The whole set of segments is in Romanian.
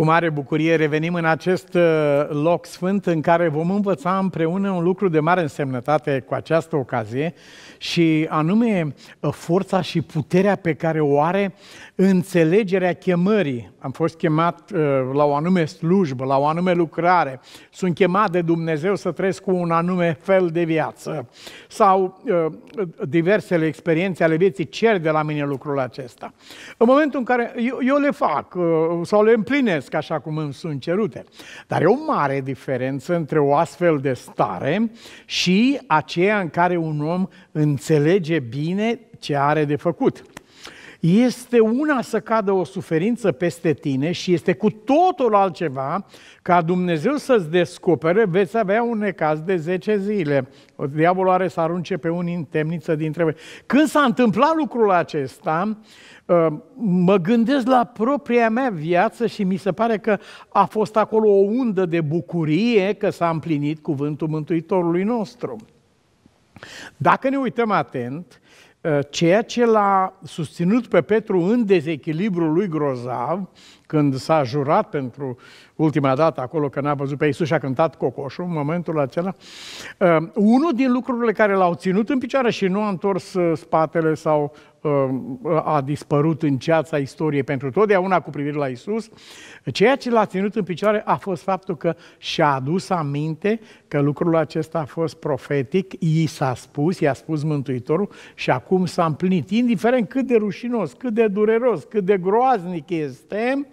Cu mare bucurie revenim în acest uh, loc sfânt în care vom învăța împreună un lucru de mare însemnătate cu această ocazie și anume uh, forța și puterea pe care o are înțelegerea chemării. Am fost chemat uh, la o anume slujbă, la o anume lucrare. Sunt chemat de Dumnezeu să trăiesc cu un anume fel de viață. Sau diversele experiențe ale vieții cer de la mine lucrul acesta. În momentul în care eu, eu le fac sau le împlinesc, trăiesc așa cum îmi sunt cerute. Dar e o mare diferență între o astfel de stare și aceea în care un om înțelege bine ce are de făcut. Este una să cadă o suferință peste tine și este cu totul altceva ca Dumnezeu să-ți descopere, veți avea un necaz de 10 zile. diavolul are să arunce pe unii în temniță dintre voi. Când s-a întâmplat lucrul acesta, ă, mă gândesc la propria mea viață și mi se pare că a fost acolo o undă de bucurie că s-a împlinit cuvântul Mântuitorului nostru. Dacă ne uităm atent, ceea ce l-a susținut pe Petru în dezechilibrul lui grozav când s-a jurat pentru ultima dată acolo că n-a văzut pe Isus și a cântat cocoșul în momentul acela, uh, unul din lucrurile care l-au ținut în picioare și nu a întors uh, spatele sau uh, a dispărut în ceața istoriei pentru totdeauna cu privire la Isus, ceea ce l-a ținut în picioare a fost faptul că și-a adus aminte că lucrul acesta a fost profetic, i s-a spus, i-a spus Mântuitorul și acum s-a împlinit. Indiferent cât de rușinos, cât de dureros, cât de groaznic este,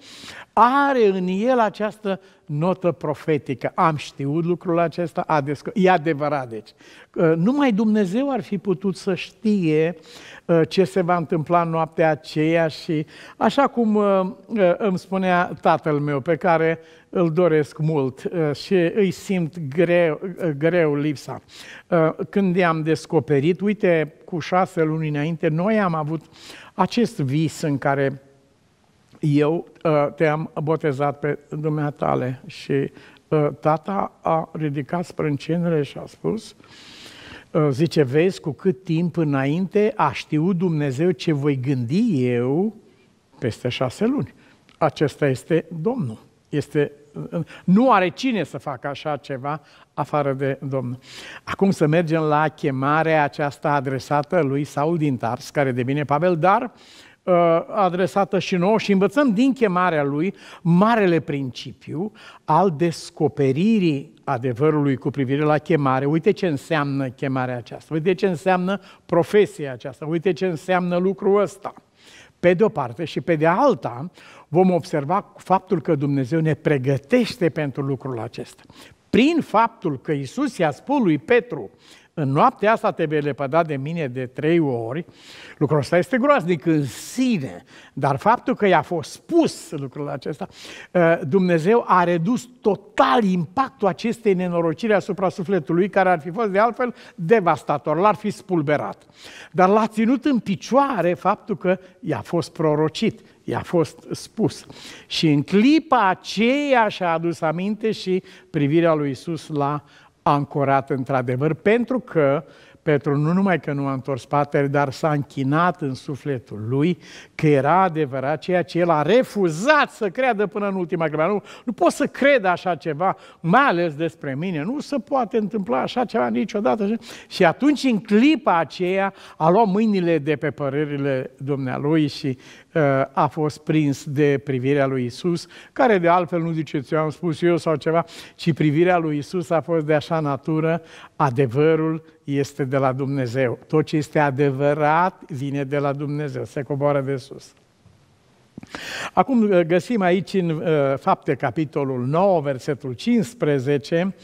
are în el această notă profetică. Am știut lucrul acesta, a descop- e adevărat deci. Numai Dumnezeu ar fi putut să știe ă, ce se va întâmpla în noaptea aceea și așa cum ă, ă, îmi spunea tatăl meu, pe care îl doresc mult și îi simt greu, greu lipsa. Când i-am descoperit, uite, cu șase luni înainte, noi am avut acest vis în care eu uh, te-am botezat pe dumneatale și uh, tata a ridicat sprâncenele și a spus, uh, zice, vezi cu cât timp înainte a știut Dumnezeu ce voi gândi eu peste șase luni. Acesta este Domnul. Este, uh, nu are cine să facă așa ceva afară de Domnul. Acum să mergem la chemarea aceasta adresată lui Saul din Tars, care devine Pavel, dar uh, Uh, adresată și nouă și învățăm din chemarea lui marele principiu al descoperirii adevărului cu privire la chemare. Uite ce înseamnă chemarea aceasta, uite ce înseamnă profesia aceasta, uite ce înseamnă lucrul ăsta. Pe de o parte și pe de alta vom observa faptul că Dumnezeu ne pregătește pentru lucrul acesta. Prin faptul că Isus i-a spus lui Petru în noaptea asta te vei lepăda de mine de trei ori. Lucrul ăsta este groaznic în sine, dar faptul că i-a fost spus lucrul acesta, ă, Dumnezeu a redus total impactul acestei nenorociri asupra sufletului, care ar fi fost de altfel devastator, l-ar fi spulberat. Dar l-a ținut în picioare faptul că i-a fost prorocit, i-a fost spus. Și în clipa aceea și-a adus aminte și privirea lui Isus la ancorat într-adevăr, pentru că Petru nu numai că nu a întors spatele, dar s-a închinat în sufletul lui că era adevărat ceea ce el a refuzat să creadă până în ultima clipă. Nu, nu pot să cred așa ceva, mai ales despre mine. Nu se poate întâmpla așa ceva niciodată. Și atunci, în clipa aceea, a luat mâinile de pe părerile dumnealui și Eh, a fost prins de privirea lui Isus, care de altfel nu zice eu am spus eu sau ceva, ci privirea lui Isus a fost de așa natură, adevărul este de la Dumnezeu. Tot ce este adevărat vine de la Dumnezeu, se coboară de sus. Acum eh, găsim aici în eh, fapte capitolul 9, versetul 15,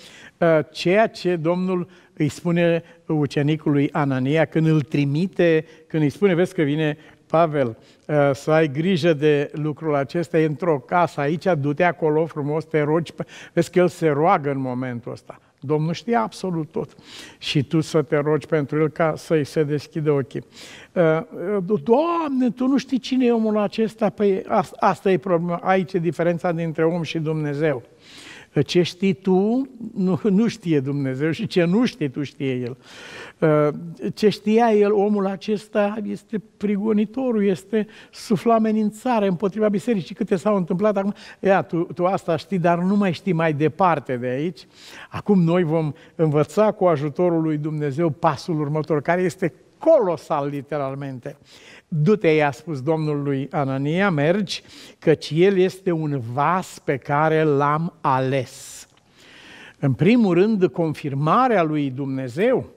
ceea ce Domnul îi spune ucenicului Anania când îl trimite, când îi spune, vezi că vine Pavel, uh, să ai grijă de lucrul acesta, e într-o casă aici, du-te acolo frumos, te rogi, vezi că el se roagă în momentul ăsta. Domnul știe absolut tot și tu să te rogi pentru el ca să-i se deschidă ochii. Uh, uh, Doamne, tu nu știi cine e omul acesta? Păi asta e problema, aici e diferența dintre om și Dumnezeu. Ce știi tu, nu, nu știe Dumnezeu și ce nu știi tu, știe El. Ă, ce știa El, omul acesta este prigonitorul, este amenințare împotriva bisericii. Câte s-au întâmplat acum? Ia, tu, tu asta știi, dar nu mai știi mai departe de aici. Acum noi vom învăța cu ajutorul lui Dumnezeu pasul următor, care este colosal literalmente. Du-te, i-a spus Domnul lui Anania, mergi, căci el este un vas pe care l-am ales. În primul rând, confirmarea lui Dumnezeu.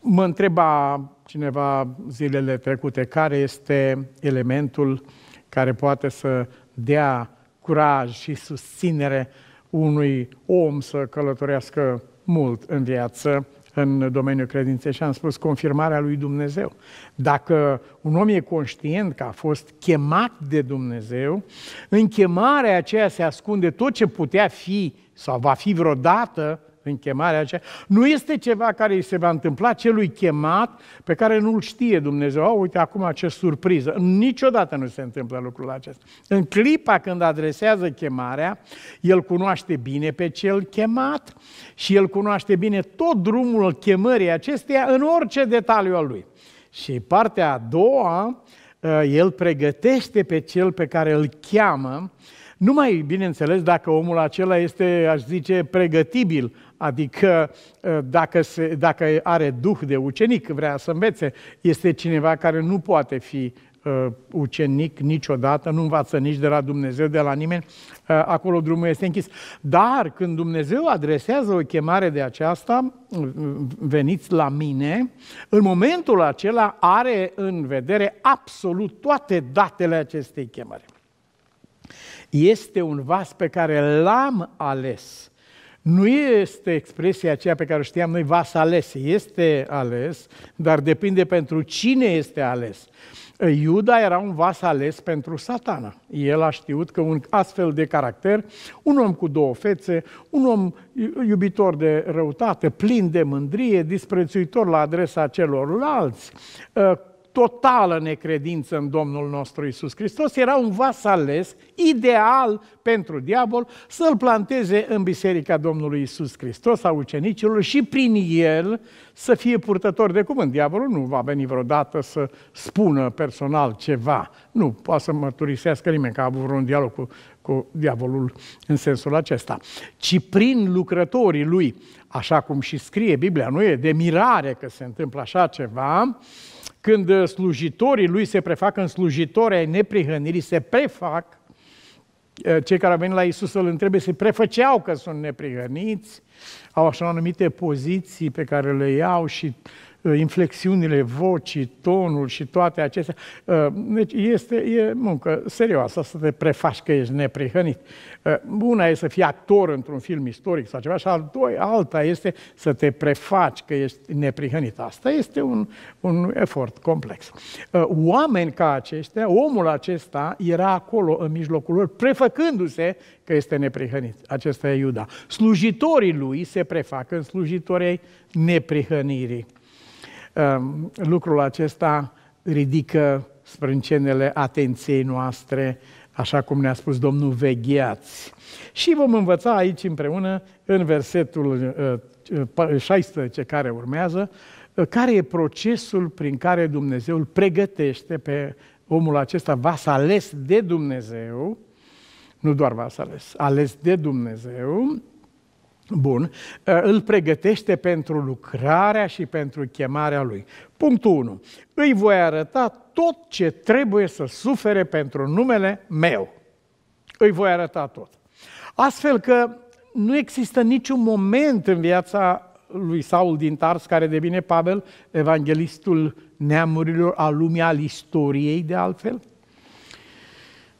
Mă întreba cineva zilele trecute care este elementul care poate să dea curaj și susținere unui om să călătorească mult în viață în domeniul credinței și am spus confirmarea lui Dumnezeu. Dacă un om e conștient că a fost chemat de Dumnezeu, în chemarea aceea se ascunde tot ce putea fi sau va fi vreodată prin chemarea aceea, nu este ceva care îi se va întâmpla celui chemat pe care nu-l știe Dumnezeu. Oh, uite acum ce surpriză. Niciodată nu se întâmplă lucrul acesta. În clipa când adresează chemarea, el cunoaște bine pe cel chemat și el cunoaște bine tot drumul chemării acesteia în orice detaliu al lui. Și partea a doua, ă, el pregătește pe cel pe care îl cheamă, numai, bineînțeles, dacă omul acela este, aș zice, pregătibil, Adică ă, dacă, se, dacă are duh de ucenic, vrea să învețe, este cineva care nu poate fi uh, ucenic niciodată, nu învață nici de la Dumnezeu, de la nimeni, uh, acolo drumul este închis. Dar când Dumnezeu adresează o chemare de aceasta, veniți la mine, în momentul acela are în vedere absolut toate datele acestei chemări. Este un vas pe care l-am ales nu este expresia aceea pe care o știam noi, vas ales. Este ales, dar depinde pentru cine este ales. Iuda era un vas ales pentru satana. El a știut că un astfel de caracter, un om cu două fețe, un om iubitor de răutate, plin de mândrie, disprețuitor la adresa celorlalți, ă, totală necredință în Domnul nostru Isus Hristos, era un vas ales, ideal pentru diavol, să-l planteze în biserica Domnului Isus Hristos, a ucenicilor și prin el să fie purtător de cuvânt. Diavolul nu va veni vreodată să spună personal ceva. Nu poate să mărturisească nimeni că a avut vreun dialog cu, cu diavolul în sensul acesta. Ci prin lucrătorii lui așa cum și scrie Biblia, nu e de mirare că se întâmplă așa ceva, când slujitorii lui se prefac în slujitori ai neprihănirii, se prefac, eh, cei care au venit la Isus să-L întrebe, se prefăceau că sunt neprihăniți, au așa anumite poziții pe care le iau și Uh, inflexiunile vocii, tonul și toate acestea. Uh, deci este e muncă serioasă să te prefaci că ești neprihănit. Uh, una e să fii actor într-un film istoric sau ceva și al doi, alta este să te prefaci că ești neprihănit. Asta este un, un efort complex. Oameni ca aceștia, omul acesta era acolo în mijlocul lor, prefăcându-se că este neprihănit. Acesta e Iuda. Slujitorii lui se prefac în slujitorii neprihănirii. Ehm, lucrul acesta ridică sprâncenele atenției noastre, așa cum ne-a spus Domnul, vegheați. Și vom învăța aici împreună, în versetul 16 eh, eh, care urmează, eh, care e procesul prin care Dumnezeu îl pregătește pe omul acesta vas ales de Dumnezeu, nu doar vas ales, ales de Dumnezeu, Bun, ă, îl pregătește pentru lucrarea și pentru chemarea lui. Punctul 1. Îi voi arăta tot ce trebuie să sufere pentru numele meu. Îi voi arăta tot. Astfel că nu există niciun moment în viața lui Saul din Tars, care devine Pavel, evanghelistul neamurilor, al lumii, al istoriei de altfel,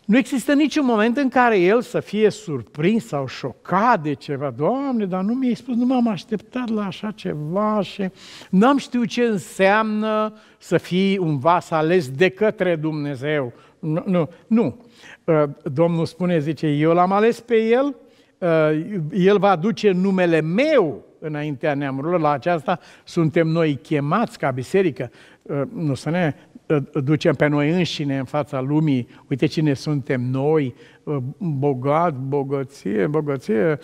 nu există niciun moment în care el să fie surprins sau șocat de ceva. Doamne, dar nu mi-ai spus, nu m-am așteptat la așa ceva și n-am știut ce înseamnă să fii un vas ales de către Dumnezeu. Nu, nu, nu. Uh, Domnul spune, zice, eu l-am ales pe el, uh, el va aduce numele meu înaintea neamurilor, la aceasta suntem noi chemați ca biserică. Uh, nu să ne ducem pe noi înșine în fața lumii, uite cine suntem noi, bogat, bogăție, bogăție,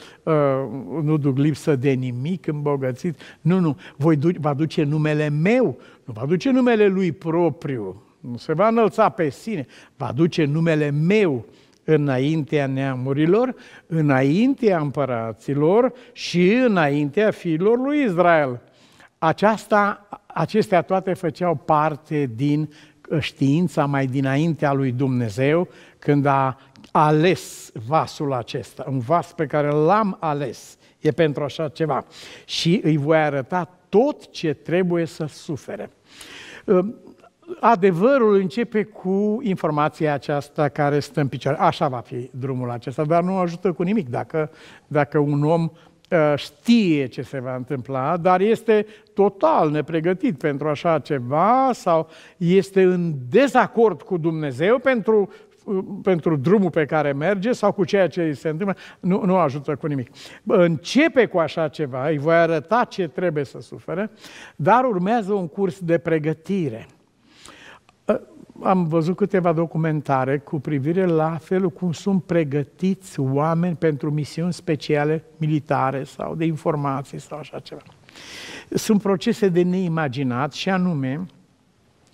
nu duc lipsă de nimic îmbogățit. Nu, nu, voi du- va duce numele meu, nu va duce numele lui propriu, nu se va înălța pe sine, va duce numele meu înaintea neamurilor, înaintea împăraților și înaintea fiilor lui Israel. Aceasta Acestea toate făceau parte din uh, știința mai dinaintea lui Dumnezeu, când a ales vasul acesta, un vas pe care l-am ales, e pentru așa ceva. Și îi voi arăta tot ce trebuie să sufere. Uh, adevărul începe cu informația aceasta care stă în picioare. Așa va fi drumul acesta, dar nu ajută cu nimic dacă, dacă un om Ă, știe ce se va întâmpla, dar este total nepregătit pentru așa ceva sau este în dezacord cu Dumnezeu pentru, ă, pentru drumul pe care merge sau cu ceea ce îi se întâmplă, nu, nu ajută cu nimic. Începe cu așa ceva, îi voi arăta ce trebuie să sufere, dar urmează un curs de pregătire – am văzut câteva documentare cu privire la felul cum sunt pregătiți oameni pentru misiuni speciale militare sau de informații sau așa ceva. Sunt procese de neimaginat și anume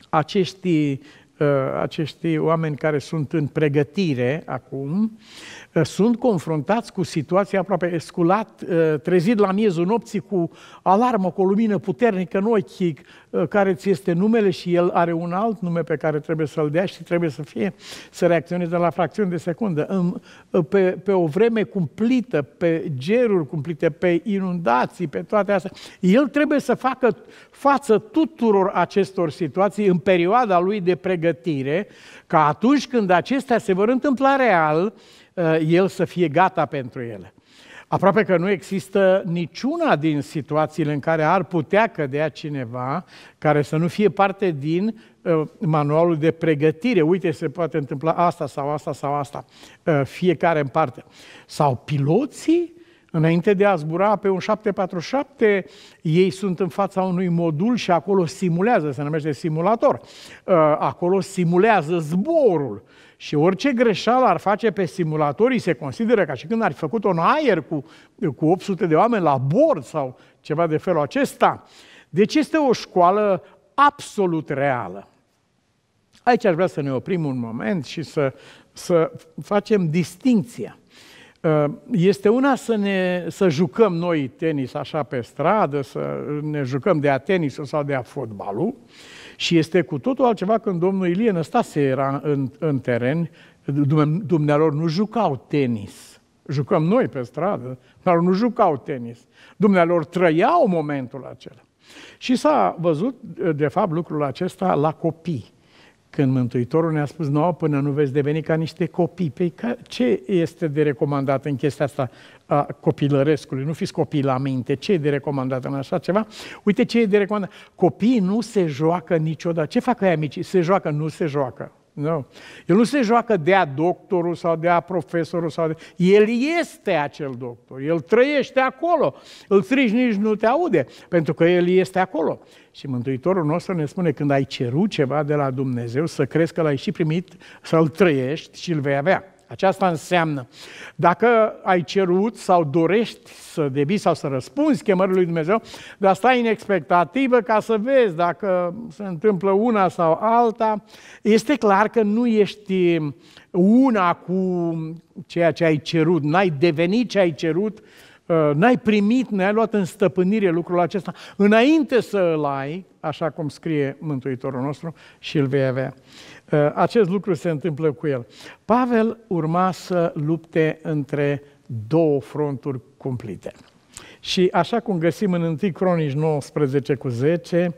acești Uh, acești oameni care sunt în pregătire acum, uh, sunt confruntați cu situația aproape esculat, uh, trezit la miezul nopții cu alarmă, cu o lumină puternică în ochi, care ți este numele și el are un alt nume pe care trebuie să-l dea și trebuie să fie, să reacționeze la fracțiuni de secundă. Pe, pe o vreme cumplită, pe geruri cumplite, pe inundații, pe toate astea, el trebuie să facă față tuturor acestor situații în perioada lui de pregătire pregătire ca atunci când acestea se vor întâmpla real, eh, el să fie gata pentru ele. Aproape că nu există niciuna din situațiile în care ar putea cădea cineva care să nu fie parte din eh, manualul de pregătire. Uite, se poate întâmpla asta sau asta sau asta, eh, fiecare în parte. Sau piloții Înainte de a zbura pe un 747, ei sunt în fața unui modul și acolo simulează, se numește simulator. Uh, acolo simulează zborul. Și orice greșeală ar face pe simulatorii se consideră ca și când ar fi făcut un aer cu, cu 800 de oameni la bord sau ceva de felul acesta. Deci este o școală absolut reală. Aici aș vrea să ne oprim un moment și să, să facem distinția Uh, este una să ne să jucăm noi tenis așa pe stradă, să ne jucăm de a tenis sau de a fotbalul și este cu totul altceva când domnul Ilie Năstase era în, în teren, dumnealor nu jucau tenis. Jucăm noi pe stradă, dar nu jucau tenis. Dumnealor trăiau momentul acela. Și s-a văzut, de fapt, lucrul acesta la copii. Când Mântuitorul ne-a spus, nu, până nu veți deveni ca niște copii. Păi ce este de recomandat în chestia asta a copilărescului? Nu fiți copii la minte. Ce e de recomandat în așa ceva? Uite ce e de recomandat. Copiii nu se joacă niciodată. Ce fac aia mici? Se joacă, nu se joacă. Nu. El nu se joacă de a doctorul sau de a profesorul. Sau de... El este acel doctor. El trăiește acolo. Îl strigi, nici nu te aude, pentru că El este acolo. Și Mântuitorul nostru ne spune, când ai cerut ceva de la Dumnezeu, să crezi că l-ai și primit, să-l trăiești și îl vei avea. Aceasta înseamnă, dacă ai cerut sau dorești să devii sau să răspunzi chemării lui Dumnezeu, dar stai în expectativă ca să vezi dacă se întâmplă una sau alta, este clar că nu ești una cu ceea ce ai cerut, n-ai devenit ce ai cerut, uh, n-ai primit, n-ai luat în stăpânire lucrul acesta, înainte să îl ai, așa cum scrie Mântuitorul nostru, și îl vei avea. Eh, acest lucru se întâmplă cu el. Pavel urma să lupte între două fronturi cumplite. Și așa cum găsim în 1 Cronici 19 cu 10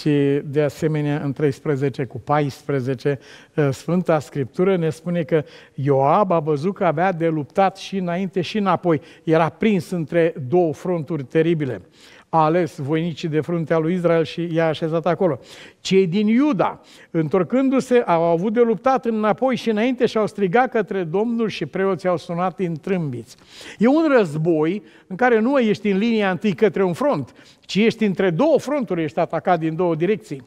și de asemenea în 13 cu 14, eh, Sfânta Scriptură ne spune că Ioab a văzut că avea de luptat și înainte și înapoi. Era prins între două fronturi teribile a ales voinicii de fruntea lui Israel și i-a așezat acolo. Cei din Iuda, întorcându-se, au avut de luptat înapoi și înainte și au strigat către Domnul și preoții au sunat în trâmbiți. E un război în care nu ești în linia întâi către un front, ci ești între două fronturi, ești atacat din două direcții.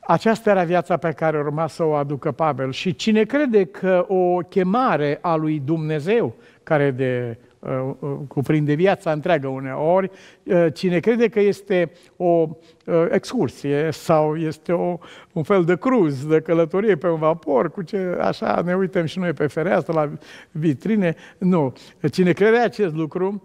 Aceasta era viața pe care urma să o aducă Pavel și cine crede că o chemare a lui Dumnezeu, care de Uh, uh, cuprinde viața întreagă uneori. Uh, cine crede că este o excursie sau este o, un fel de cruz, de călătorie pe un vapor, cu ce așa ne uităm și noi pe fereastră, la vitrine, nu. Cine crede acest lucru,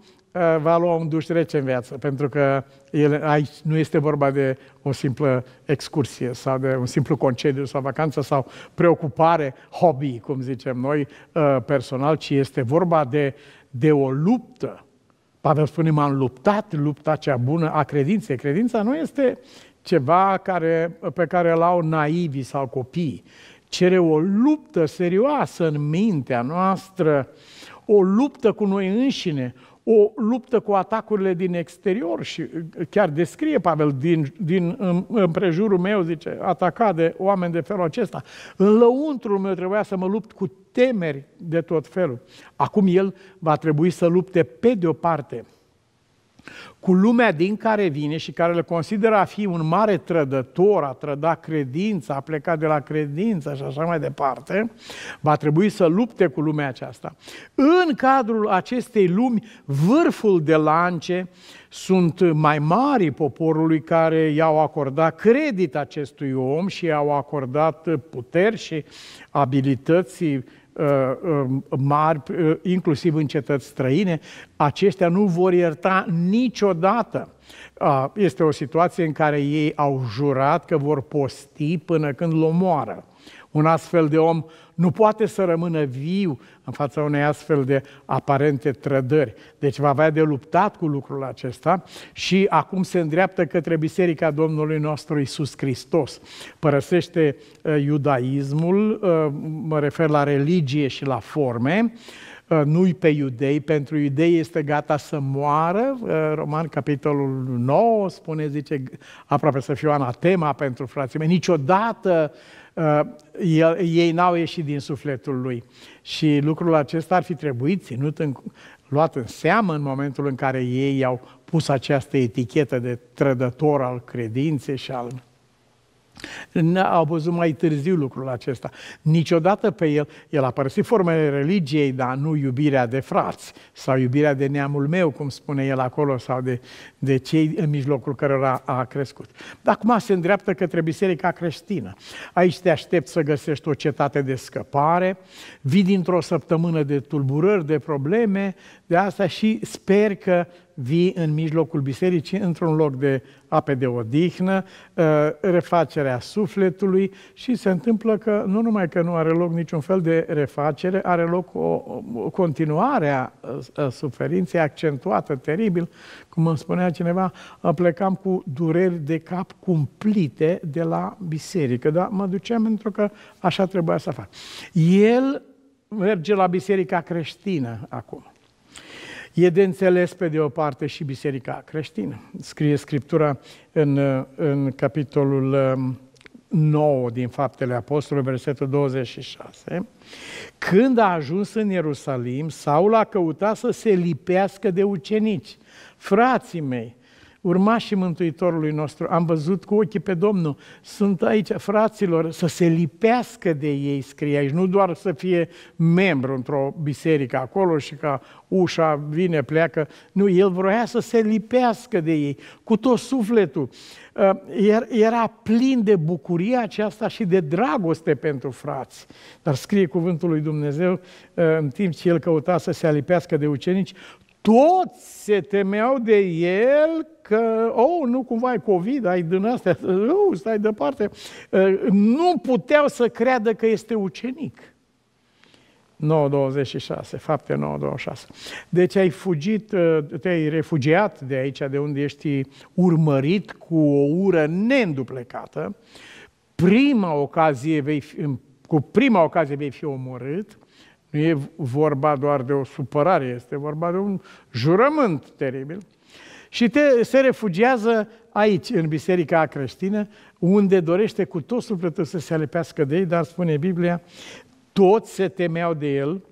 va lua un duș rece în viață, pentru că el, aici nu este vorba de o simplă excursie sau de un simplu concediu sau vacanță sau preocupare, hobby, cum zicem noi, personal, ci este vorba de uh, de o luptă. Pavel spune, m-am luptat lupta cea bună a credinței. Credința nu este ceva care, pe care îl au naivii sau copii Cere o luptă serioasă în mintea noastră, o luptă cu noi înșine, o luptă cu atacurile din exterior și uh, chiar descrie Pavel din, din împrejurul meu, zice, atacat de oameni de felul acesta. În lăuntrul meu trebuia să mă lupt cu temeri de tot felul. Acum el va trebui să lupte pe de o parte cu lumea din care vine și care îl consideră a fi un mare trădător, a trăda credința, a pleca de la credință și așa mai departe, va trebui să lupte cu lumea aceasta. În cadrul acestei lumi, vârful de lance sunt mai mari poporului care i-au acordat credit acestui om și i-au acordat puteri și abilități Uh, uh, mari, uh, inclusiv în cetăți străine, aceștia nu vor ierta niciodată. Este o situație în care ei au jurat că vor posti până când l omoară. Un astfel de om nu poate să rămână viu în fața unei astfel de aparente trădări. Deci va avea de luptat cu lucrul acesta și acum se îndreaptă către Biserica Domnului nostru Isus Hristos. Părăsește uh, iudaismul, uh, mă refer la religie și la forme, uh, nu-i pe iudei, pentru iudei este gata să moară. Roman, capitolul 9, spune, zice, aproape să fiu anatema pentru frații mei. Niciodată Uh, el, ei n-au ieșit din sufletul lui. Și lucrul acesta ar fi trebuit ținut în, luat în seamă în momentul în care ei au pus această etichetă de trădător al credinței și al a văzut mai târziu lucrul acesta. Niciodată pe el, el a părăsit formele religiei, dar nu iubirea de frați sau iubirea de neamul meu, cum spune el acolo, sau de, de cei în mijlocul cărora a crescut. Dar acum se îndreaptă către biserica creștină. Aici te aștept să găsești o cetate de scăpare, vii dintr-o săptămână de tulburări, de probleme, de asta și sper că vii în mijlocul bisericii într-un loc de ape de odihnă, uh, refacerea sufletului și se întâmplă că nu numai că nu are loc niciun fel de refacere, are loc o continuare a suferinței accentuată, teribil. Cum îmi spunea cineva, plecam cu dureri de cap cumplite de la biserică, dar mă duceam pentru că așa trebuia să fac. El merge la biserica creștină acum. E de înțeles, pe de o parte, și biserica creștină. Scrie Scriptura în, în capitolul 9 um, din Faptele Apostolului, versetul 26. Când a ajuns în Ierusalim, Saul a căutat să se lipească de ucenici. Frații mei, urmașii Mântuitorului nostru, am văzut cu ochii pe Domnul, sunt aici, fraților, să se lipească de ei, scrie aici, nu doar să fie membru într-o biserică acolo și ca ușa vine, pleacă, nu, el vroia să se lipească de ei, cu tot sufletul. Uh, er, era plin de bucurie aceasta și de dragoste pentru frați. Dar scrie cuvântul lui Dumnezeu, uh, în timp ce el căuta să se alipească de ucenici, toți se temeau de el că, oh, nu cumva ai COVID, ai din astea, oh, stai departe. Uh, nu puteau să creadă că este ucenic. 9.26, fapte 9.26. Deci ai fugit, uh, te-ai refugiat de aici, de unde ești urmărit cu o ură neînduplecată. Prima ocazie vei fi, cu prima ocazie vei fi omorât nu e vorba doar de o supărare, este vorba de un jurământ teribil. Și te, se refugiază aici, în biserica creștină, unde dorește cu tot sufletul să se alepească de ei, dar spune Biblia, toți se temeau de el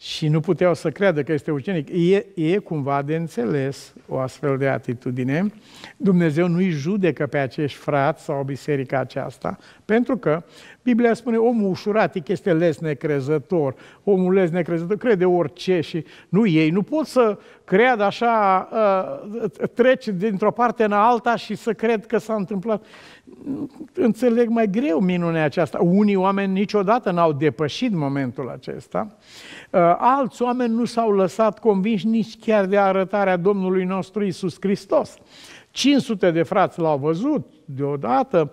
și nu puteau să creadă că este ucenic. E, e cumva de înțeles o astfel de atitudine. Dumnezeu nu-i judecă pe acești frați sau biserica aceasta, pentru că Biblia spune, omul ușuratic este les necrezător, omul les necrezător, crede orice și nu ei. Nu pot să cred așa, ă, ă, treci dintr-o parte în alta și să cred că s-a întâmplat. Înțeleg mai greu minunea aceasta. Unii oameni niciodată n-au depășit momentul acesta. Ă, alți oameni nu s-au lăsat convinși nici chiar de arătarea Domnului nostru Isus Hristos. 500 de frați l-au văzut deodată,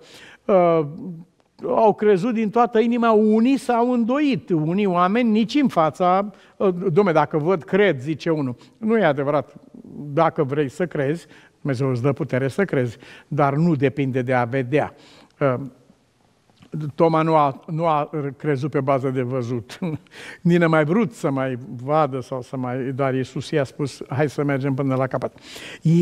au crezut din toată inima, unii s-au îndoit, unii oameni nici în fața, uh, domne, dacă văd, cred, zice unul. Nu e adevărat, dacă vrei să crezi, Dumnezeu îți dă putere să crezi, dar nu depinde de a vedea. Uh, Toma nu a, nu a crezut pe bază de văzut. n-a mai vrut să mai vadă sau să mai... Dar Iisus i-a spus, hai să mergem până la capăt.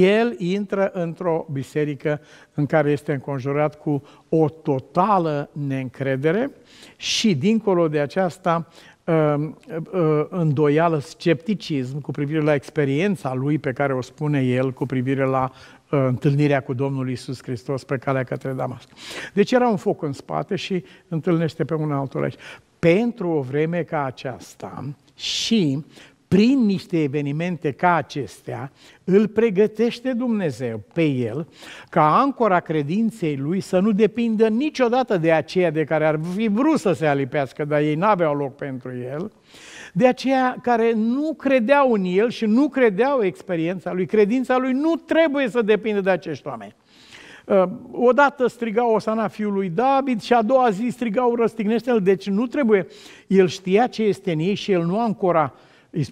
El intră într-o biserică în care este înconjurat cu o totală neîncredere și, dincolo de aceasta, um, uh, îndoială, scepticism cu privire la experiența lui pe care o spune el, cu privire la Uh, întâlnirea cu Domnul Isus Hristos pe calea către Damasc. Deci era un foc în spate și întâlnește pe un altul aici. Pentru o vreme ca aceasta și prin niște evenimente ca acestea, îl pregătește Dumnezeu pe el ca ancora credinței lui să nu depindă niciodată de aceea de care ar fi vrut să se alipească, dar ei n-aveau loc pentru el, de aceea care nu credeau în el și nu credeau experiența lui, credința lui nu trebuie să depindă de acești oameni. Uh, odată strigau Osana fiul lui David și a doua zi strigau răstignește-l, deci nu trebuie. El știa ce este în ei și el nu ancora,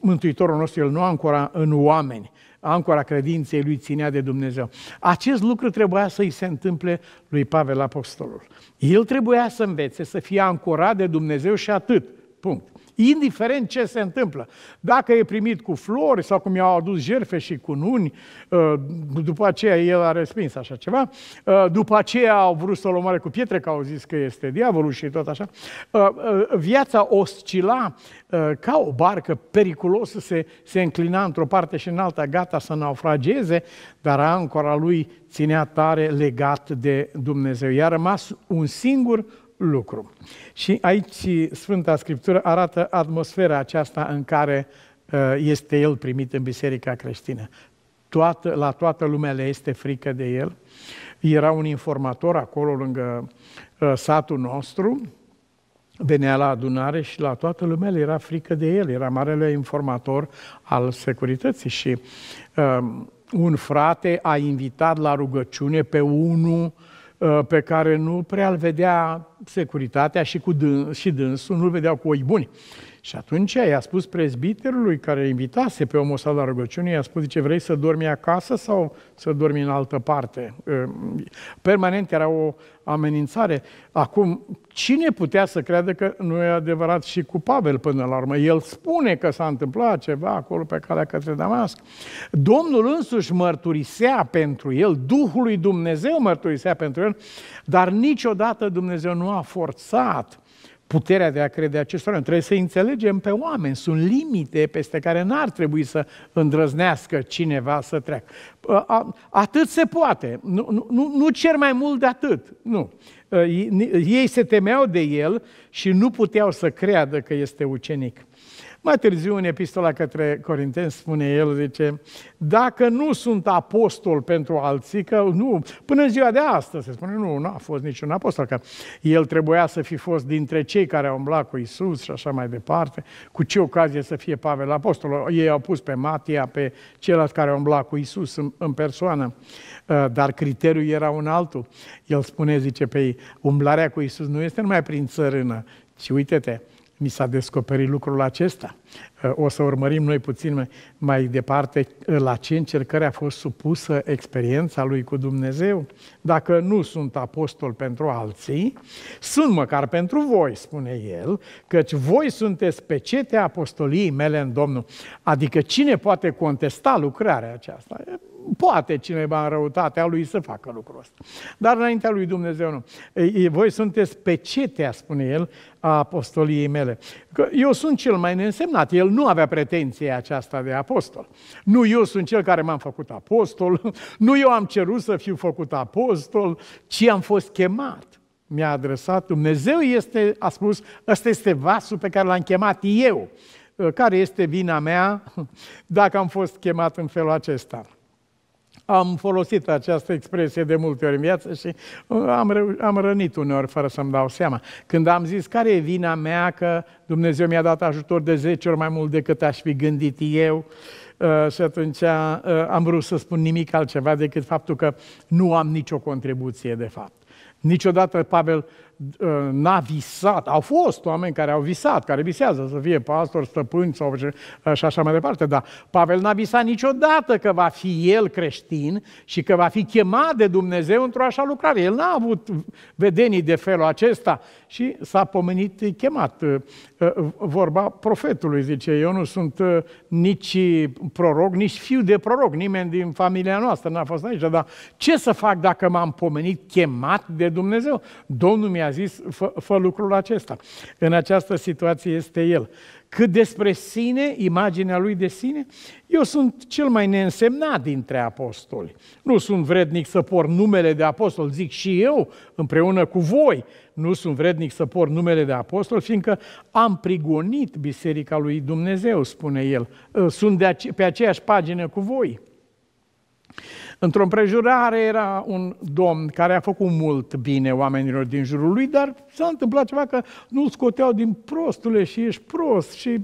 Mântuitorul nostru, el nu ancora în oameni, ancora credinței lui ținea de Dumnezeu. Acest lucru trebuia să-i se întâmple lui Pavel Apostolul. El trebuia să învețe să fie ancorat de Dumnezeu și atât. Punct indiferent ce se întâmplă. Dacă e primit cu flori sau cum i-au adus jerfe și cu nuni, uh, după aceea el a respins așa ceva, uh, după aceea au vrut să-l omoare cu pietre, că au zis că este diavolul și tot așa. Uh, viața oscila ca o barcă periculosă, se, se înclina într-o parte și în alta, gata să naufrageze, dar ancora lui ținea tare legat de Dumnezeu. I-a rămas un singur lucru. Și aici uh, Sfânta Scriptură arată atmosfera aceasta în care uh, este el primit în biserica creștină. Toată, la toată lumea le este frică de el. Era un informator acolo lângă uh, satul nostru, venea la adunare și la toată lumea le era frică de el. Era marele informator al securității și um, un frate a invitat la rugăciune pe unul Uh, pe care nu prea îl vedea securitatea și, cu dâns, și dânsul, nu-l vedeau cu oi buni. Și atunci i-a spus prezbiterului care invitase pe omul ăsta la rugăciune, i-a spus, zice, vrei să dormi acasă sau să dormi în altă parte? Ă, permanent era o amenințare. Acum, cine putea să creadă că nu e adevărat și cu Pavel până la urmă? El spune că s-a întâmplat ceva acolo pe calea către Damasc. Domnul însuși mărturisea pentru el, Duhul lui Dumnezeu mărturisea pentru el, dar niciodată Dumnezeu nu a forțat puterea de a crede acest oameni. Trebuie să înțelegem pe oameni. Sunt limite peste care n-ar trebui să îndrăznească cineva să treacă. Atât se poate. Nu, nu, nu cer mai mult de atât. Nu. Ei se temeau de el și nu puteau să creadă că este ucenic. Mai târziu, în epistola către Corinteni, spune el, zice, dacă nu sunt apostol pentru alții, că nu, până în ziua de astăzi, se spune, nu, nu a fost niciun apostol, că el trebuia să fi fost dintre cei care au umblat cu Isus și așa mai departe, cu ce ocazie să fie Pavel apostol. Ei au pus pe Matia, pe celălalt care au umblat cu Isus în, în persoană, uh, dar criteriul era un altul. El spune, zice, pe ei, umblarea cu Isus nu este numai prin țărână, și uite-te, mi s-a descoperit lucrul acesta. O să urmărim noi puțin mai departe la ce încercări a fost supusă experiența lui cu Dumnezeu. Dacă nu sunt apostol pentru alții, sunt măcar pentru voi, spune el, căci voi sunteți pe cete apostoliei mele în Domnul. Adică cine poate contesta lucrarea aceasta? poate cineva în răutatea lui să facă lucrul ăsta. Dar înaintea lui Dumnezeu nu. Voi sunteți pecetea, spune el, a apostoliei mele. Că eu sunt cel mai neînsemnat. El nu avea pretenție aceasta de apostol. Nu eu sunt cel care m-am făcut apostol, nu eu am cerut să fiu făcut apostol, ci am fost chemat mi-a adresat, Dumnezeu este, a spus, ăsta este vasul pe care l-am chemat eu. Ă, care este vina mea dacă am fost chemat în felul acesta? Am folosit această expresie de multe ori în viață și uh, am, ră, am rănit uneori fără să-mi dau seama. Când am zis, care e vina mea că Dumnezeu mi-a dat ajutor de 10 ori mai mult decât aș fi gândit eu, Uh, și atunci uh, am vrut să spun nimic altceva decât faptul că nu am nicio contribuție, de fapt. Niciodată Pavel Uh, n-a visat. Au fost oameni care au visat, care visează să fie pastor, stăpâni sau ce, uh, și așa mai departe, dar Pavel n-a visat niciodată că va fi el creștin și că va fi chemat de Dumnezeu într-o așa lucrare. El n-a avut vedenii de felul acesta și s-a pomenit chemat. Uh, vorba profetului, zice, eu nu sunt nici proroc, nici fiu de proroc, nimeni din familia noastră n-a fost aici, dar ce să fac dacă m-am pomenit chemat de Dumnezeu? Domnul mi-a zis, fă, fă lucrul acesta. În această situație este el. Cât despre sine, imaginea lui de sine, eu sunt cel mai neînsemnat dintre apostoli. Nu sunt vrednic să por numele de apostol, zic și eu, împreună cu voi, nu sunt vrednic să por numele de apostol, fiindcă am prigonit biserica lui Dumnezeu, spune el. Sunt de ace- pe aceeași pagină cu voi. Într-o împrejurare era un domn care a făcut mult bine oamenilor din jurul lui, dar s-a întâmplat ceva că nu scoteau din prostule și ești prost și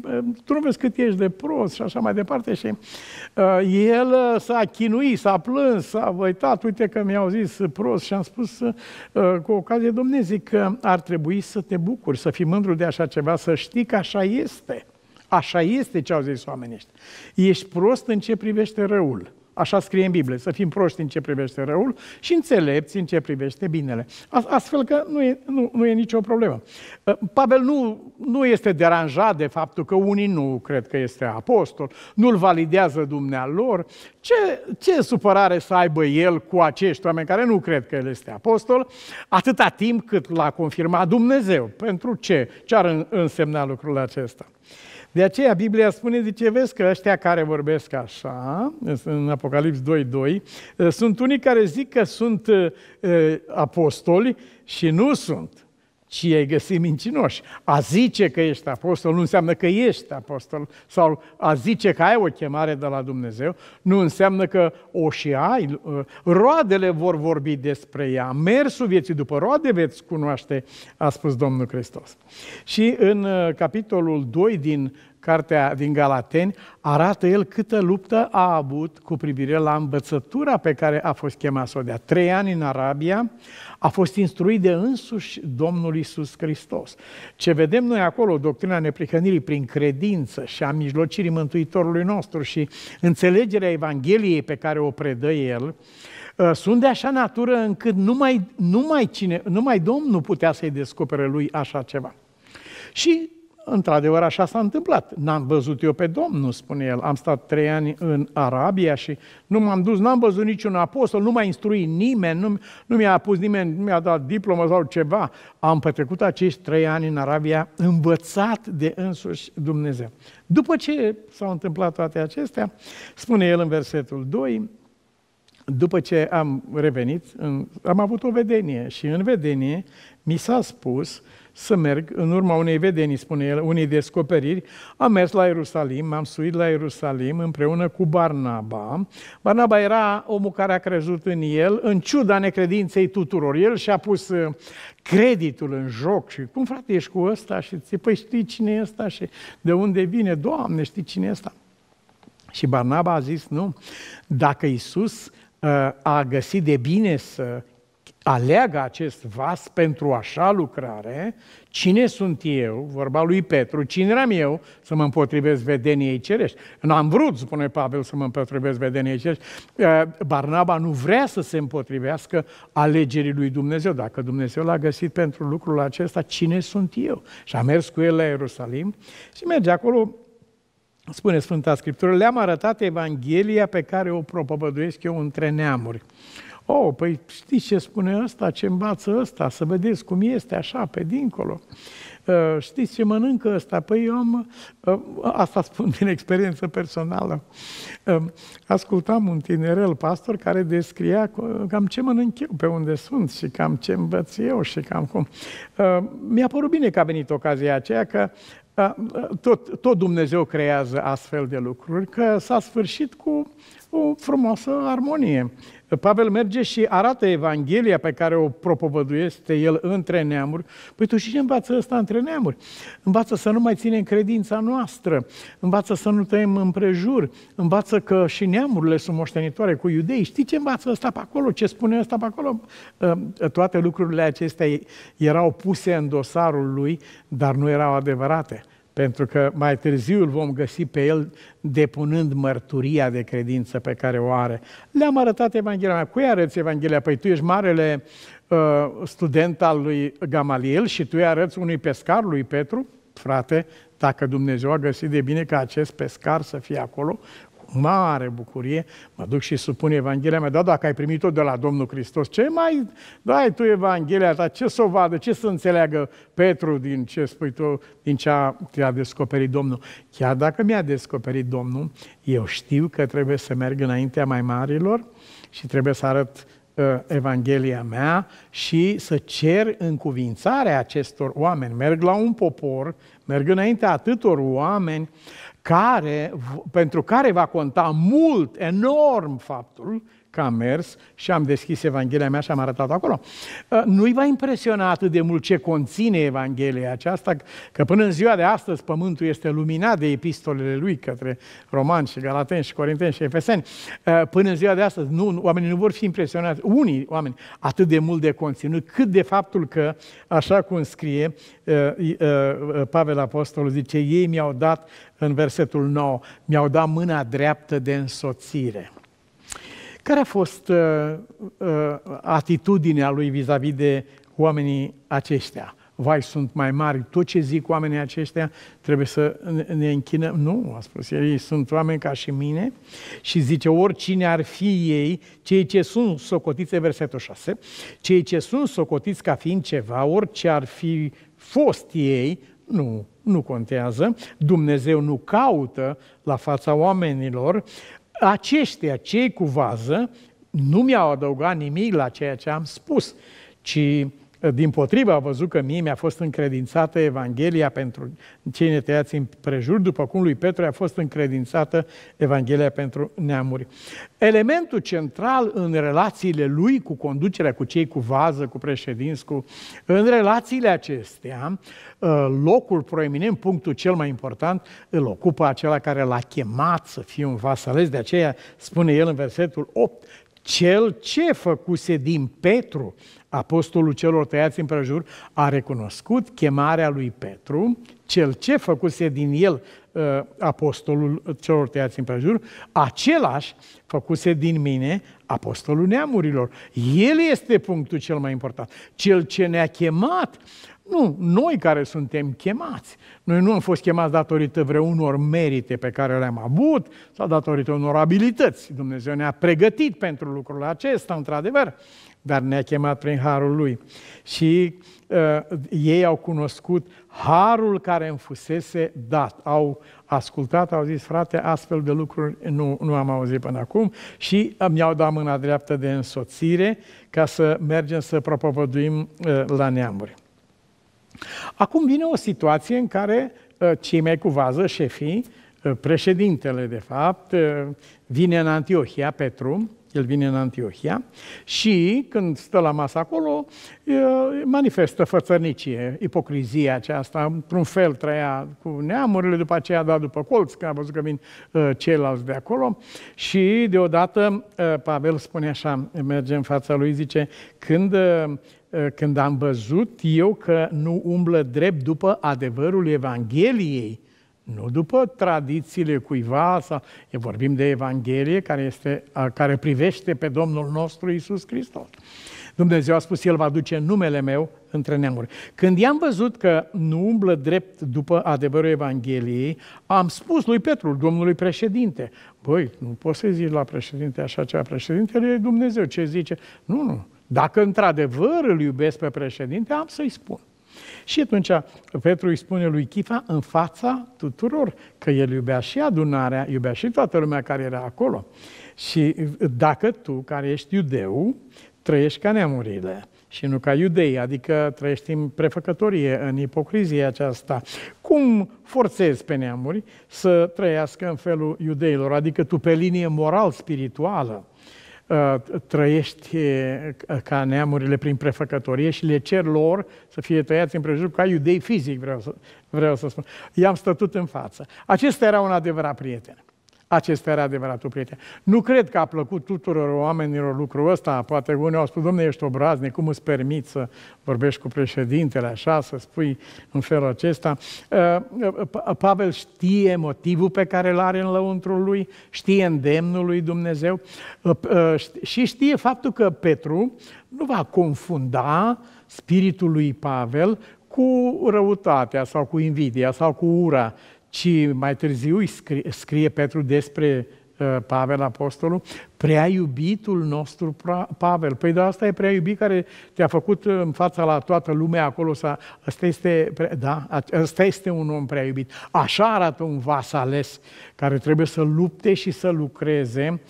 tu nu vezi cât ești de prost și așa mai departe. Și uh, el s-a chinuit, s-a plâns, s-a văitat, uite că mi-au zis prost și am spus uh, cu ocazie, domne, zic că ar trebui să te bucuri, să fii mândru de așa ceva, să știi că așa este. Așa este ce au zis oamenii ăștia. Ești prost în ce privește răul Așa scrie în Biblie, să fim proști în ce privește răul și înțelepți în ce privește binele. Astfel că nu e, nu, nu e nicio problemă. Ă, Pavel nu, nu este deranjat de faptul că unii nu cred că este apostol, nu-l validează dumnealor. Ce, ce supărare să aibă el cu acești oameni care nu cred că el este apostol, atâta timp cât l-a confirmat Dumnezeu? Pentru ce? Ce ar însemna lucrul acesta? De aceea Biblia spune, zice, vezi că ăștia care vorbesc așa, în Apocalips 2.2, sunt unii care zic că sunt eh, apostoli și nu sunt ci ai găsi mincinoși. A zice că ești apostol nu înseamnă că ești apostol, sau a zice că ai o chemare de la Dumnezeu nu înseamnă că o și ai. Uh, roadele vor vorbi despre ea, mersul vieții după roade veți cunoaște, a spus Domnul Hristos. Și în uh, capitolul 2 din cartea din Galateni, arată el câtă luptă a avut cu privire la învățătura pe care a fost chemat să o dea. Trei ani în Arabia, a fost instruit de însuși Domnul Isus Hristos. Ce vedem noi acolo, doctrina neprihănirii prin credință și a mijlocirii Mântuitorului nostru și înțelegerea Evangheliei pe care o predă el, ă, sunt de așa natură încât numai, numai, cine, numai Domnul putea să-i descopere lui așa ceva. Și Într-adevăr, așa s-a întâmplat. N-am văzut eu pe Domnul, spune el. Am stat trei ani în Arabia și nu m-am dus, n-am văzut niciun apostol, nu m-a instruit nimeni, nu, nu mi-a pus nimeni, nu mi-a dat diplomă sau ceva. Am petrecut acești trei ani în Arabia învățat de însuși Dumnezeu. După ce s-au întâmplat toate acestea, spune el în versetul 2, după ce am revenit, am avut o vedenie și în vedenie mi s-a spus uh, să merg în urma unei vedenii, spune el, unei descoperiri, am mers la Ierusalim, m-am suit la Ierusalim împreună cu Barnaba. Barnaba era omul care a crezut în el, în ciuda necredinței tuturor. El și-a pus uh, creditul în joc și cum frate ești cu ăsta și ți păi știi cine e ăsta și de unde vine, Doamne, știi cine e ăsta? Și Barnaba a zis, nu, dacă Isus uh, a găsit de bine să aleagă acest vas pentru așa lucrare, cine sunt eu, vorba lui Petru, cine eram eu să mă împotrivesc vedeniei cerești. Nu am vrut, spune Pavel, să mă împotrivesc vedeniei cerești. Eh, Barnaba nu vrea să se împotrivească alegerii lui Dumnezeu. Dacă Dumnezeu l-a găsit pentru lucrul acesta, cine sunt eu? Și a mers cu el la Ierusalim și merge acolo Spune Sfânta Scriptură, le-am arătat Evanghelia pe care o propovăduiesc eu între neamuri. Oh, păi știți ce spune ăsta, ce învață ăsta, să vedeți cum este așa, pe dincolo. Uh, știți ce mănâncă ăsta? Păi eu am, uh, asta spun din experiență personală. Uh, ascultam un tinerel pastor care descria cam ce mănânc eu, pe unde sunt și cam ce învăț eu și cam cum. Mi-a părut bine că a venit ocazia aceea că tot, tot Dumnezeu creează astfel de lucruri, că s-a sfârșit cu o frumoasă armonie. Pavel merge și arată Evanghelia pe care o propovăduiește el între neamuri. Păi tu și ce învață ăsta între neamuri? Învață să nu mai ținem credința noastră, învață să nu tăiem împrejur, învață că și neamurile sunt moștenitoare cu iudei. Știi ce învață ăsta pe acolo? Ce spune ăsta pe acolo? Ă, toate lucrurile acestea erau puse în dosarul lui, dar nu erau adevărate pentru că mai târziu îl vom găsi pe el depunând mărturia de credință pe care o are. Le-am arătat Evanghelia mea. Cui arăți Evanghelia? Păi tu ești marele uh, student al lui Gamaliel și tu îi arăți unui pescar, lui Petru? Frate, dacă Dumnezeu a găsit de bine ca acest pescar să fie acolo mare bucurie, mă duc și supun Evanghelia mea, dar dacă ai primit-o de la Domnul Hristos, ce mai dai tu Evanghelia ta, ce să o vadă, ce să înțeleagă Petru din ce spui tu, din ce a, te-a descoperit Domnul. Chiar dacă mi-a descoperit Domnul, eu știu că trebuie să merg înaintea mai marilor și trebuie să arăt uh, Evanghelia mea și să cer încuvințarea acestor oameni. Merg la un popor, merg înainte atâtor oameni, care, pentru care va conta mult, enorm faptul că am mers și am deschis Evanghelia mea și am arătat acolo. Uh, nu-i va impresiona atât de mult ce conține Evanghelia aceasta, că până în ziua de astăzi pământul este luminat de epistolele lui către romani și galateni și corinteni și efeseni. Uh, până în ziua de astăzi nu, oamenii nu vor fi impresionați, unii oameni, atât de mult de conținut, cât de faptul că, așa cum scrie uh, Pavel Apostolul, zice, ei mi-au dat în versetul 9, mi-au dat mâna dreaptă de însoțire. Care a fost uh, uh, atitudinea lui vis-a-vis de oamenii aceștia? Vai, sunt mai mari, tot ce zic oamenii aceștia trebuie să ne închinăm. Nu, a spus, ei sunt oameni ca și mine și zice, oricine ar fi ei, cei ce sunt socotiți, versetul 6, cei ce sunt socotiți ca fiind ceva, orice ar fi fost ei, nu, nu contează, Dumnezeu nu caută la fața oamenilor, aceștia, cei cu vază, nu mi-au adăugat nimic la ceea ce am spus, ci din potrivă, a văzut că mie mi-a fost încredințată Evanghelia pentru cei tăiați în prejur, după cum lui Petru a fost încredințată Evanghelia pentru neamuri. Elementul central în relațiile lui cu conducerea, cu cei cu vază, cu președinscu, în relațiile acestea, ă, locul proeminent, punctul cel mai important, îl ocupă acela care l-a chemat să fie un vas ales. De aceea spune el în versetul 8, cel ce făcuse din Petru, apostolul celor tăiați împrejur, a recunoscut chemarea lui Petru, cel ce făcuse din el uh, apostolul celor tăiați împrejur, același făcuse din mine apostolul neamurilor. El este punctul cel mai important. Cel ce ne-a chemat nu, noi care suntem chemați. Noi nu am fost chemați datorită vreunor merite pe care le-am avut sau datorită unor abilități. Dumnezeu ne-a pregătit pentru lucrul acesta, într-adevăr, dar ne-a chemat prin harul lui. Și uh, ei au cunoscut harul care îmi fusese dat. Au ascultat, au zis, frate, astfel de lucruri nu, nu am auzit până acum și mi-au dat mâna dreaptă de însoțire ca să mergem să propovăduim uh, la neamuri. Acum vine o situație în care uh, cei mai cu vază, șefii, uh, președintele de fapt, uh, vine în Antiohia, Petru, el vine în Antiohia și când stă la masă acolo, manifestă fățărnicie, ipocrizia aceasta, într-un fel trăia cu neamurile, după aceea a dat după colț, că a văzut că vin ceilalți de acolo și deodată Pavel spune așa, merge în fața lui, zice, când când am văzut eu că nu umblă drept după adevărul Evangheliei, nu după tradițiile cuiva, sau, e vorbim de Evanghelie care, este, care privește pe Domnul nostru Isus Hristos. Dumnezeu a spus, El va duce numele meu între neamuri. Când i-am văzut că nu umblă drept după adevărul Evangheliei, am spus lui Petru, domnului președinte, băi, nu poți să zici la președinte așa ceva, președintele e Dumnezeu, ce zice? Nu, nu, dacă într-adevăr îl iubesc pe președinte, am să-i spun. Și atunci Petru îi spune lui Chifa în fața tuturor că el iubea și adunarea, iubea și toată lumea care era acolo. Și dacă tu, care ești iudeu, trăiești ca neamurile, și nu ca iudei, adică trăiești în prefăcătorie, în ipocrizie aceasta. Cum forțezi pe neamuri să trăiască în felul iudeilor, adică tu pe linie moral-spirituală? Uh, trăiești uh, ca neamurile prin prefăcătorie și le cer lor să fie tăiați în prejur ca iudei fizic, vreau să, vreau să spun. I-am stătut în față. Acesta era un adevărat prieten. Acesta era adevăratul prieten. Nu cred că a plăcut tuturor oamenilor lucrul ăsta. Poate unii au spus, domne, ești obraznic, cum îți permiți să vorbești cu președintele așa, să spui în felul acesta. Ă, ă, Pavel știe motivul pe care îl are în lăuntrul lui, știe îndemnul lui Dumnezeu ă, și știe faptul că Petru nu va confunda spiritul lui Pavel cu răutatea sau cu invidia sau cu ura, ci mai târziu îi scrie, scrie Petru despre uh, Pavel Apostolul, prea iubitul nostru Pavel. Păi de da, asta e prea iubit care te-a făcut uh, în fața la toată lumea acolo. Să, asta este, da, asta este un om prea iubit. Așa arată un vas ales care trebuie să lupte și să lucreze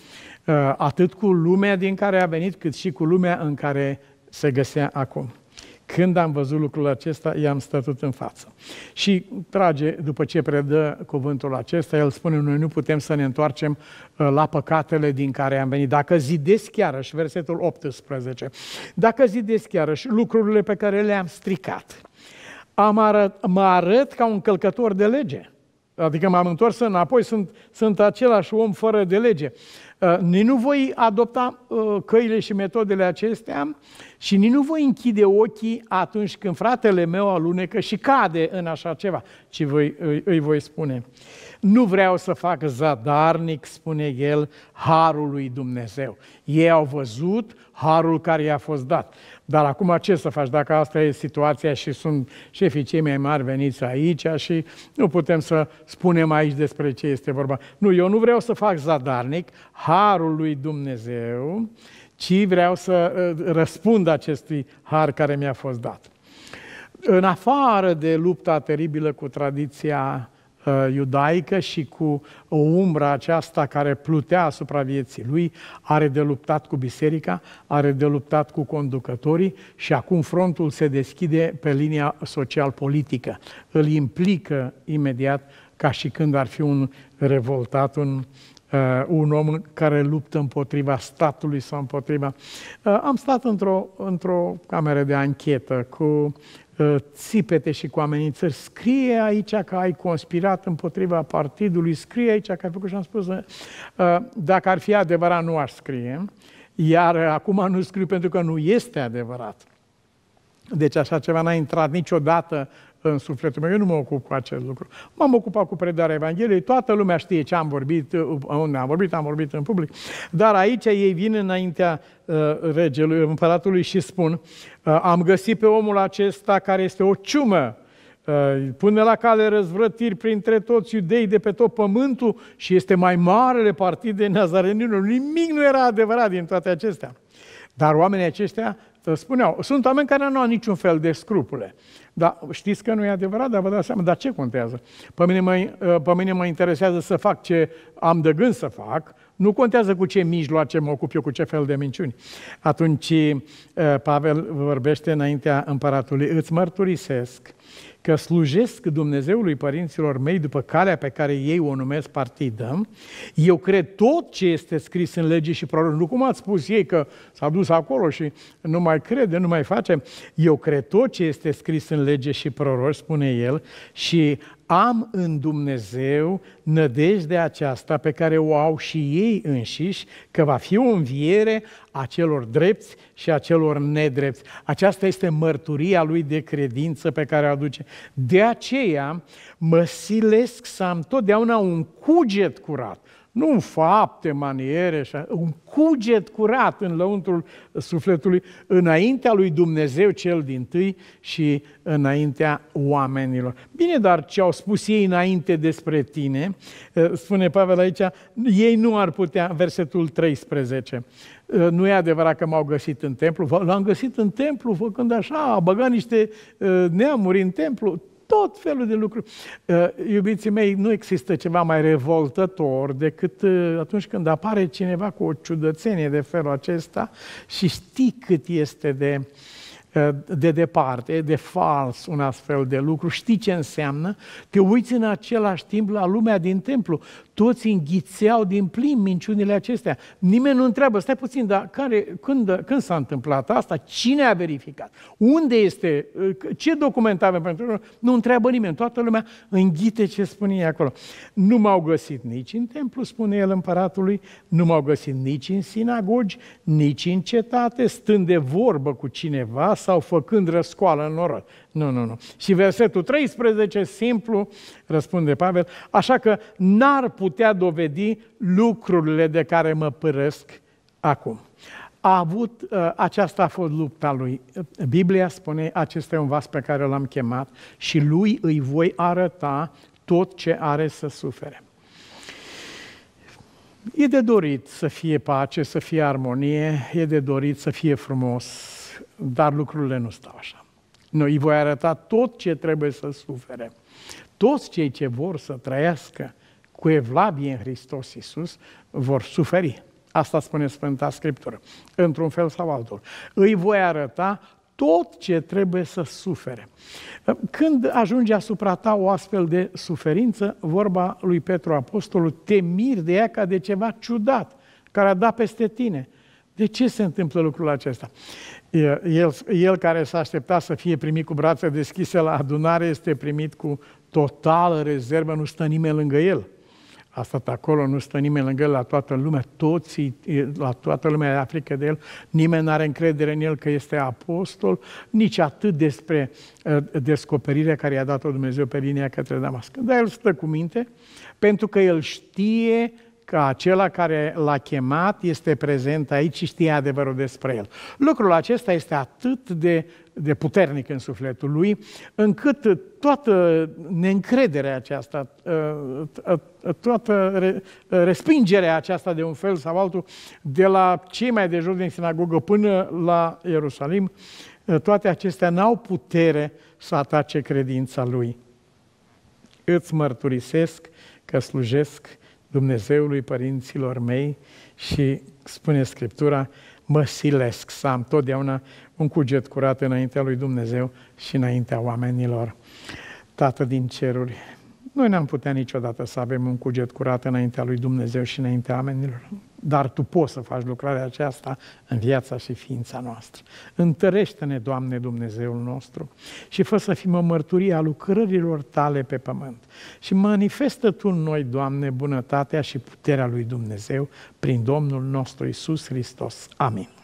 uh, atât cu lumea din care a venit, cât și cu lumea în care se găsea acum. Când am văzut lucrul acesta, i-am stătut în față. Și trage, după ce predă cuvântul acesta, el spune, noi nu putem să ne întoarcem ă, la păcatele din care am venit. Dacă zidesc iarăși, versetul 18, dacă zidesc iarăși lucrurile pe care le-am stricat, am arăt, mă arăt ca un călcător de lege Adică m-am întors înapoi, sunt, sunt același om fără de lege. Uh, nici nu voi adopta uh, căile și metodele acestea și nici nu voi închide ochii atunci când fratele meu alunecă și cade în așa ceva, ci voi, îi, îi voi spune. Nu vreau să fac zadarnic, spune el, harul lui Dumnezeu. Ei au văzut harul care i-a fost dat. Dar acum ce să faci dacă asta e situația și sunt șefii cei mai mari veniți aici și nu putem să spunem aici despre ce este vorba. Nu, eu nu vreau să fac zadarnic harul lui Dumnezeu, ci vreau să uh, răspund acestui har care mi-a fost dat. În afară de lupta teribilă cu tradiția Uh, iudaică și cu o umbra aceasta care plutea asupra vieții lui, are de luptat cu biserica, are de luptat cu conducătorii și acum frontul se deschide pe linia social-politică. Îl implică imediat ca și când ar fi un revoltat, un, uh, un om care luptă împotriva statului sau împotriva... Uh, am stat într-o, într cameră de anchetă cu Uh, țipete și cu amenințări, scrie aici că ai conspirat împotriva partidului, scrie aici că ai făcut și am spus, uh, dacă ar fi adevărat, nu aș scrie, iar acum nu scriu pentru că nu este adevărat. Deci așa ceva n-a intrat niciodată în sufletul meu. Eu nu mă ocup cu acest lucru. M-am ocupat cu predarea Evangheliei, toată lumea știe ce am vorbit, uh, uh, unde am vorbit, am vorbit în public. Dar aici ei vin înaintea uh, regelui, împăratului și spun, am găsit pe omul acesta care este o ciumă, pune la cale răzvrătiri printre toți iudei de pe tot pământul și este mai marele partid de nazarenilor. Nimic nu era adevărat din toate acestea. Dar oamenii aceștia spuneau, sunt oameni care nu au niciun fel de scrupule. Dar știți că nu e adevărat, dar vă dați seama, dar ce contează? Pe mine, mă, pe mine mă interesează să fac ce am de gând să fac, nu contează cu ce mijloace mă ocup eu, cu ce fel de minciuni. Atunci eh, Pavel vorbește înaintea împăratului, îți mărturisesc că slujesc Dumnezeului părinților mei după calea pe care ei o numesc partidă, eu cred tot ce este scris în lege și proroci. Nu cum ați spus ei că s-a dus acolo și nu mai crede, nu mai face. Eu cred tot ce este scris în lege și proroci, spune el, și am în Dumnezeu nădejdea aceasta pe care o au și ei înșiși, că va fi o înviere a celor drepți și a celor nedrepți. Aceasta este mărturia lui de credință pe care o aduce. De aceea mă silesc să am totdeauna un cuget curat, nu în fapte, maniere, un cuget curat în lăuntrul sufletului, înaintea lui Dumnezeu cel din tâi și înaintea oamenilor. Bine, dar ce au spus ei înainte despre tine, spune Pavel aici, ei nu ar putea, versetul 13, nu e adevărat că m-au găsit în templu, l-am găsit în templu făcând așa, a băgat niște neamuri în templu, tot felul de lucruri. Eh, iubiții mei, nu există ceva mai revoltător decât eh, atunci când apare cineva cu o ciudățenie de felul acesta și știi cât este de eh, de departe, de fals un astfel de lucru, știi ce înseamnă, te uiți în același timp la lumea din templu. Toți înghițeau din plin minciunile acestea. Nimeni nu întreabă, stai puțin, dar care, când, când s-a întâmplat asta? Cine a verificat? Unde este? Ce document avem pentru noi? Nu întreabă nimeni, toată lumea înghite ce spune ei acolo. Nu m-au găsit nici în templu, spune el împăratului, nu m-au găsit nici în sinagogi, nici în cetate, stând de vorbă cu cineva sau făcând răscoală în oră. Nu, nu, nu. Și versetul 13, simplu, răspunde Pavel, așa că n-ar putea dovedi lucrurile de care mă părăsc acum. A avut, uh, aceasta a fost lupta lui. Biblia spune, acesta e un vas pe care l-am chemat și lui îi voi arăta tot ce are să sufere. E de dorit să fie pace, să fie armonie, e de dorit să fie frumos, dar lucrurile nu stau așa. Noi îi voi arăta tot ce trebuie să sufere toți cei ce vor să trăiască cu evlavie în Hristos Iisus vor suferi. Asta spune Sfânta Scriptură, într-un fel sau altul. Îi voi arăta tot ce trebuie să sufere. Când ajunge asupra ta o astfel de suferință, vorba lui Petru Apostolul, te miri de ea ca de ceva ciudat, care a dat peste tine. De ce se întâmplă lucrul acesta? El, el care s-a așteptat să fie primit cu brațe deschise la adunare este primit cu totală rezervă, nu stă nimeni lângă el. A stat acolo, nu stă nimeni lângă el, la toată lumea, toți, la toată lumea de Africa de el, nimeni nu are încredere în el că este apostol, nici atât despre uh, descoperirea care i-a dat-o Dumnezeu pe linia către Damasc. Dar el stă cu minte, pentru că el știe că acela care l-a chemat este prezent aici și știe adevărul despre el. Lucrul acesta este atât de, de puternic în sufletul lui, încât toată neîncrederea aceasta, ă, ă, ă, toată respingerea aceasta de un fel sau altul, de la cei mai de jos din sinagogă până la Ierusalim, toate acestea n-au putere să atace credința lui. Îți mărturisesc că slujesc Dumnezeului părinților mei și spune Scriptura, mă silesc să am totdeauna un cuget curat înaintea lui Dumnezeu și înaintea oamenilor. Tată din ceruri, noi n-am putea niciodată să avem un cuget curat înaintea lui Dumnezeu și înaintea oamenilor, dar Tu poți să faci lucrarea aceasta în viața și ființa noastră. Întărește-ne, Doamne Dumnezeul nostru, și fă să fim o mărturie a lucrărilor Tale pe pământ. Și manifestă Tu în noi, Doamne, bunătatea și puterea lui Dumnezeu prin Domnul nostru Isus Hristos. Amin.